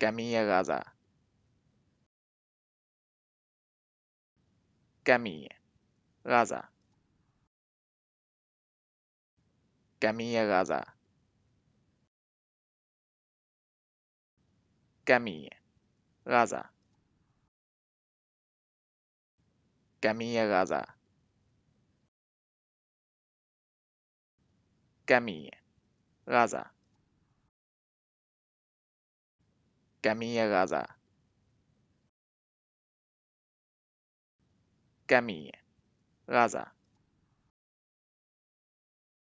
Camilla Gaza. Camilla Gaza. Camilla Gaza. Camilla Gaza. Camilla Gaza. Camilla Gaza. Camilla Gada. Camille Gaza.